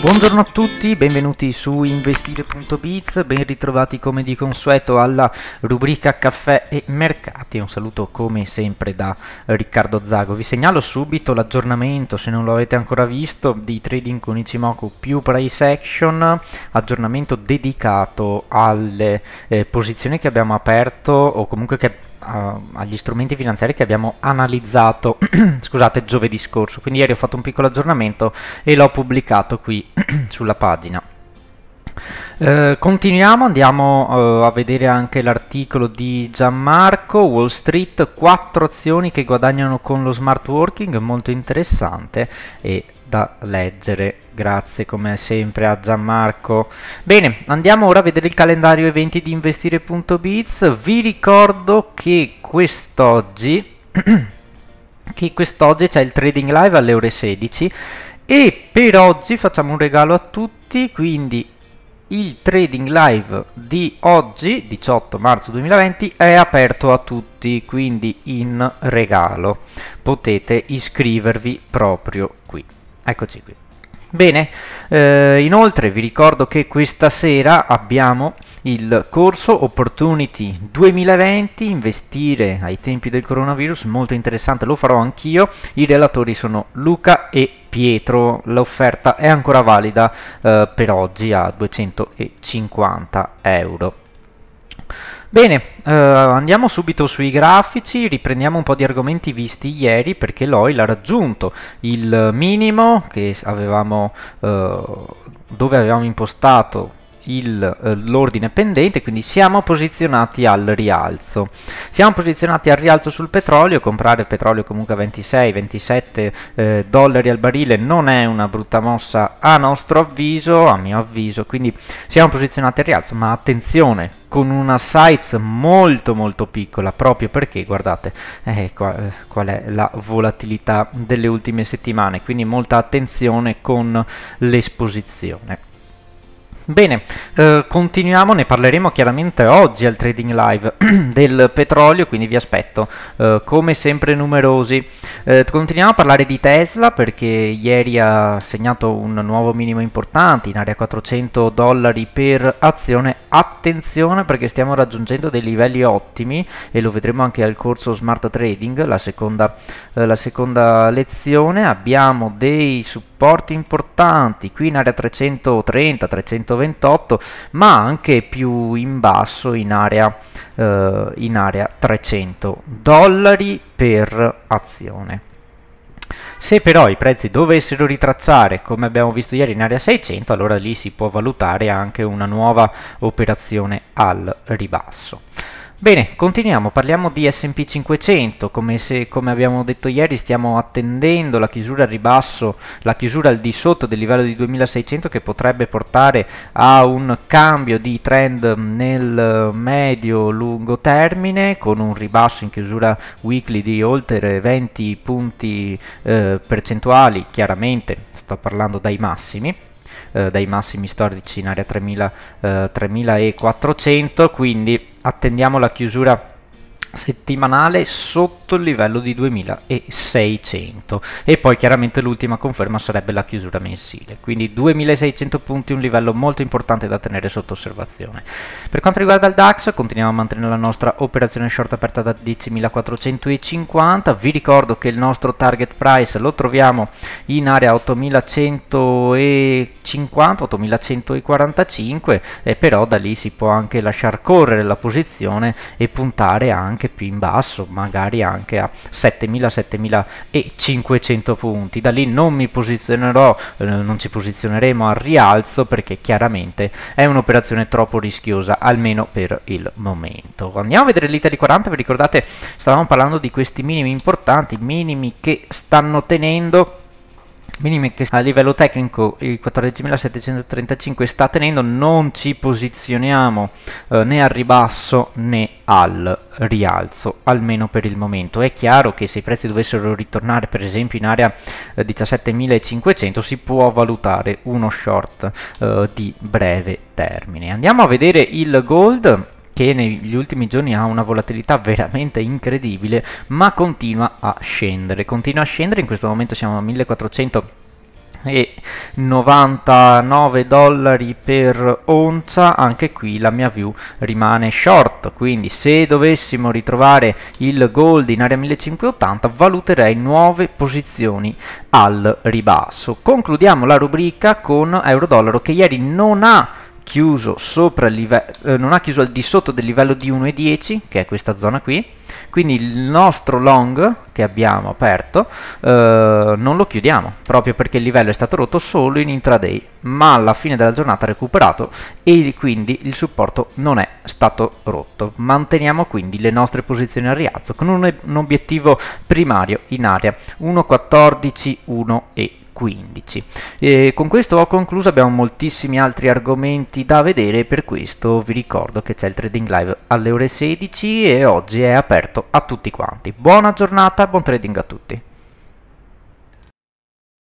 Buongiorno a tutti, benvenuti su investire.biz, ben ritrovati come di consueto alla rubrica caffè e mercati, un saluto come sempre da Riccardo Zago. Vi segnalo subito l'aggiornamento, se non lo avete ancora visto, di Trading con Ichimoku più price action, aggiornamento dedicato alle eh, posizioni che abbiamo aperto o comunque che a, eh, agli strumenti finanziari che abbiamo analizzato scusate, giovedì scorso. Quindi ieri ho fatto un piccolo aggiornamento e l'ho pubblicato qui sulla pagina. Eh, continuiamo, andiamo eh, a vedere anche l'articolo di Gianmarco, Wall Street, 4 azioni che guadagnano con lo smart working, molto interessante e da leggere. Grazie come sempre a Gianmarco. Bene, andiamo ora a vedere il calendario eventi di investire.biz. Vi ricordo che quest'oggi che quest'oggi c'è il trading live alle ore 16 e per oggi facciamo un regalo a tutti, quindi il trading live di oggi 18 marzo 2020 è aperto a tutti quindi in regalo potete iscrivervi proprio qui eccoci qui Bene, eh, inoltre vi ricordo che questa sera abbiamo il corso Opportunity 2020, investire ai tempi del coronavirus, molto interessante, lo farò anch'io, i relatori sono Luca e Pietro, l'offerta è ancora valida eh, per oggi a 250 euro. Bene, eh, andiamo subito sui grafici, riprendiamo un po' di argomenti visti ieri perché l'OIL ha raggiunto il minimo avevamo, eh, dove avevamo impostato eh, l'ordine pendente, quindi siamo posizionati al rialzo. Siamo posizionati al rialzo sul petrolio, comprare petrolio comunque a 26-27 eh, dollari al barile non è una brutta mossa a nostro avviso, a mio avviso, quindi siamo posizionati al rialzo, ma attenzione, con una size molto molto piccola proprio perché guardate eh, qua, eh, qual è la volatilità delle ultime settimane quindi molta attenzione con l'esposizione Bene, eh, continuiamo, ne parleremo chiaramente oggi al Trading Live del petrolio, quindi vi aspetto eh, come sempre numerosi. Eh, continuiamo a parlare di Tesla perché ieri ha segnato un nuovo minimo importante in area 400 dollari per azione. Attenzione perché stiamo raggiungendo dei livelli ottimi e lo vedremo anche al corso Smart Trading, la seconda, eh, la seconda lezione. Abbiamo dei supporti importanti qui in area 330, 300 228 ma anche più in basso in area, eh, in area 300 dollari per azione. Se però i prezzi dovessero ritracciare, come abbiamo visto ieri in area 600, allora lì si può valutare anche una nuova operazione al ribasso. Bene, continuiamo, parliamo di S&P 500, come, se, come, abbiamo detto ieri stiamo attendendo la chiusura al ribasso, la chiusura al di sotto del livello di 2600 che potrebbe portare a un cambio di trend nel medio-lungo termine con un ribasso in chiusura weekly di oltre 20 punti eh, percentuali, chiaramente sto parlando dai massimi, eh, dai massimi storici in area 3000, eh, 3400, quindi attendiamo la chiusura settimanale sotto il livello di 2600 e poi chiaramente l'ultima conferma sarebbe la chiusura mensile quindi 2600 punti un livello molto importante da tenere sotto osservazione per quanto riguarda il DAX continuiamo a mantenere la nostra operazione short aperta da 10.450 vi ricordo che il nostro target price lo troviamo in area 8150 8145 e però da lì si può anche lasciar correre la posizione e puntare anche anche più in basso, magari anche a 7.000-7.500 punti. Da lì non mi posizionerò, eh, non ci posizioneremo al rialzo perché chiaramente è un'operazione troppo rischiosa, almeno per il momento. Andiamo a vedere l'Italia 40, vi ricordate stavamo parlando di questi minimi importanti, minimi che stanno tenendo minimi che a livello tecnico il 14.735 sta tenendo non ci posizioniamo eh, né al ribasso né al rialzo almeno per il momento è chiaro che se i prezzi dovessero ritornare per esempio in area 17.500 eh, si può valutare uno short eh, di breve termine andiamo a vedere il gold che negli ultimi giorni ha una volatilità veramente incredibile, ma continua a scendere, continua a scendere, in questo momento siamo a 1400 e 99 dollari per oncia anche qui la mia view rimane short quindi se dovessimo ritrovare il gold in area 1580 valuterei nuove posizioni al ribasso concludiamo la rubrica con euro dollaro che ieri non ha chiuso sopra il livello eh, non ha chiuso al di sotto del livello di 1,10 che è questa zona qui quindi il nostro long che abbiamo aperto eh, non lo chiudiamo proprio perché il livello è stato rotto solo in intraday ma alla fine della giornata ha recuperato e quindi il supporto non è stato rotto manteniamo quindi le nostre posizioni al rialzo con un, un obiettivo primario in area 1,14 1 15. E con questo ho concluso, abbiamo moltissimi altri argomenti da vedere, per questo vi ricordo che c'è il trading live alle ore 16 e oggi è aperto a tutti quanti. Buona giornata, buon trading a tutti!